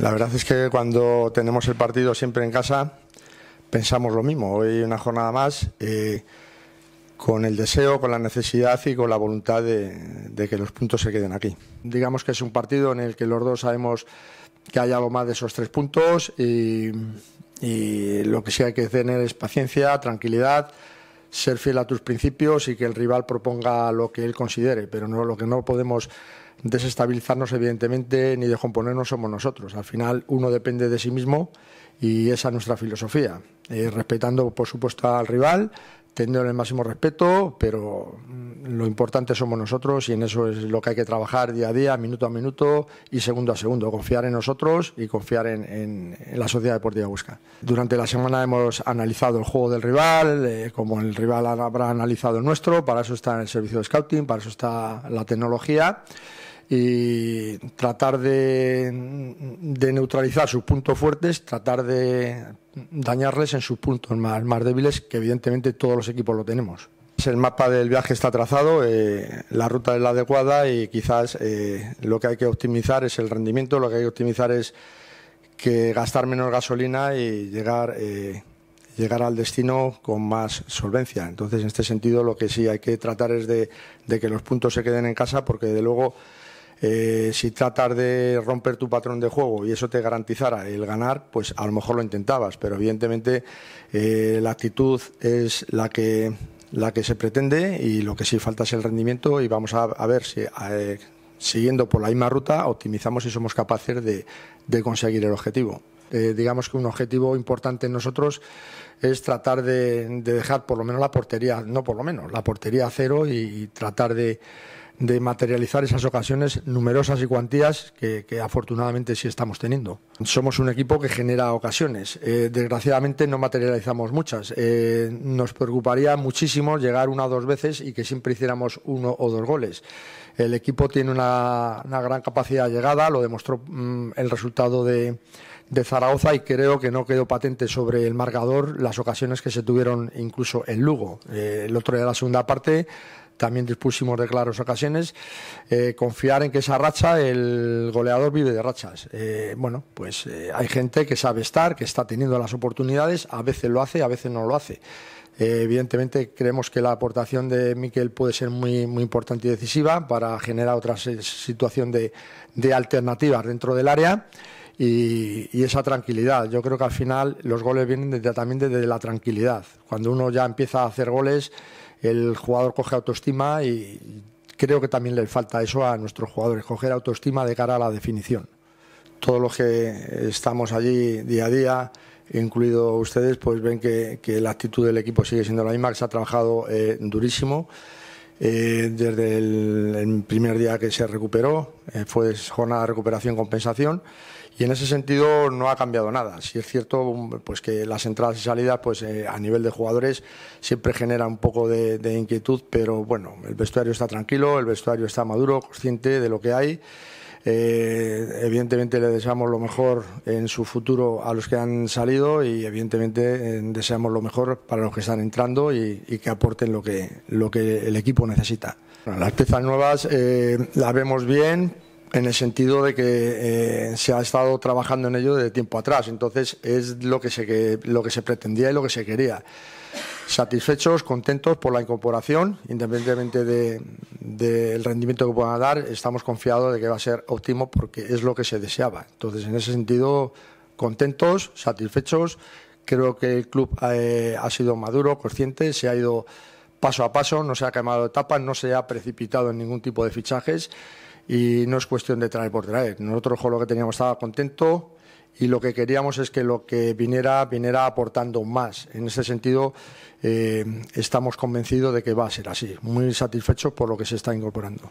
La verdad es que cuando tenemos el partido siempre en casa pensamos lo mismo. Hoy una jornada más eh, con el deseo, con la necesidad y con la voluntad de, que los puntos se queden aquí. Digamos que es un partido en el que los dos sabemos que hay algo más de esos tres puntos y, y lo que sí hay que tener es paciencia, tranquilidad ser fiel a tus principios y que el rival proponga lo que él considere, pero no lo que no podemos desestabilizarnos, evidentemente, ni descomponernos somos nosotros. Al final, uno depende de sí mismo y esa es nuestra filosofía. Eh, respetando, por supuesto, al rival, teniendo el máximo respeto, pero mm, lo importante somos nosotros y en eso es lo que hay que trabajar día a día, minuto a minuto y segundo a segundo. Confiar en nosotros y confiar en, la Sociedad Deportiva Busca. Durante la semana hemos analizado el juego del rival, eh, como el rival habrá analizado el nuestro, para eso está el servicio de scouting, para eso está la tecnología y tratar de, neutralizar sus puntos fuertes, tratar de dañarles en sus puntos más, débiles, que evidentemente todos los equipos lo tenemos. El mapa del viaje está trazado, eh, la ruta es la adecuada y quizás eh, lo que hay que optimizar es el rendimiento, lo que hay que optimizar es que gastar menos gasolina y llegar, eh, llegar al destino con más solvencia. Entonces, en este sentido, lo que sí hay que tratar es de que los puntos se queden en casa porque, de luego, eh, si tratas de romper tu patrón de juego y eso te garantizara el ganar, pues a lo mejor lo intentabas, pero evidentemente eh, la actitud es la que, la que se pretende y lo que sí falta es el rendimiento y vamos a, ver si... Eh, siguiendo por la misma ruta, optimizamos y somos capaces de, de conseguir el objetivo. digamos que un objetivo importante en nosotros es tratar de, dejar por lo menos la portería, no por lo menos, la portería a cero y tratar de, de materializar esas ocasiones numerosas y cuantías que, afortunadamente sí estamos teniendo. Somos un equipo que genera ocasiones. Eh, desgraciadamente no materializamos muchas. Eh, nos preocuparía muchísimo llegar una o dos veces y que siempre hiciéramos uno o dos goles. El equipo tiene una, gran capacidad de llegada, lo demostró mm, el resultado de de Zaragoza y creo que no quedó patente sobre el marcador las ocasiones que se tuvieron incluso en Lugo. Eh, el otro día de la segunda parte también dispusimos de claras ocasiones. Eh, confiar en que esa racha, el goleador vive de rachas. Eh, bueno, pues hay gente que sabe estar, que está teniendo las oportunidades, a veces lo hace, a veces no lo hace. evidentemente creemos que la aportación de Miquel puede ser muy, muy importante y decisiva para generar otra situación de, de alternativas dentro del área y, esa tranquilidad. Yo creo que al final los goles vienen también desde la tranquilidad. Cuando uno ya empieza a hacer goles, el jugador coge autoestima y creo que también le falta eso a nuestros jugadores, coger autoestima de cara a la definición. Todos los que estamos allí día a día, incluido ustedes, pues ven que, la actitud del equipo sigue siendo la misma, que se ha trabajado eh, durísimo eh, desde el, primer día que se recuperó, eh, fue jornada de recuperación-compensación y en ese sentido no ha cambiado nada. Si es cierto pues que las entradas y salidas pues, eh, a nivel de jugadores siempre genera un poco de inquietud, pero bueno, el vestuario está tranquilo, el vestuario está maduro, consciente de lo que hay eh, evidentemente le deseamos lo mejor en su futuro a los que han salido y evidentemente eh, deseamos lo mejor para los que están entrando y, que aporten lo que, lo que el equipo necesita. las piezas nuevas eh, las vemos bien en el sentido de que se ha estado trabajando en ello desde tiempo atrás, entonces es lo que se, lo que se pretendía y lo que se quería satisfechos, contentos por la incorporación, independientemente del de, rendimiento que puedan dar, estamos confiados de que va a ser óptimo porque es lo que se deseaba. Entonces, en ese sentido, contentos, satisfechos. Creo que el club eh, ha, sido maduro, consciente, se ha ido paso a paso, no se ha quemado etapas, no se ha precipitado en ningún tipo de fichajes y no es cuestión de traer por traer. Nosotros con lo que teníamos estaba contento, y lo que queríamos es que lo que viniera, viniera aportando más. En ese sentido, eh, estamos convencidos de que va a ser así. Muy satisfechos por lo que se está incorporando.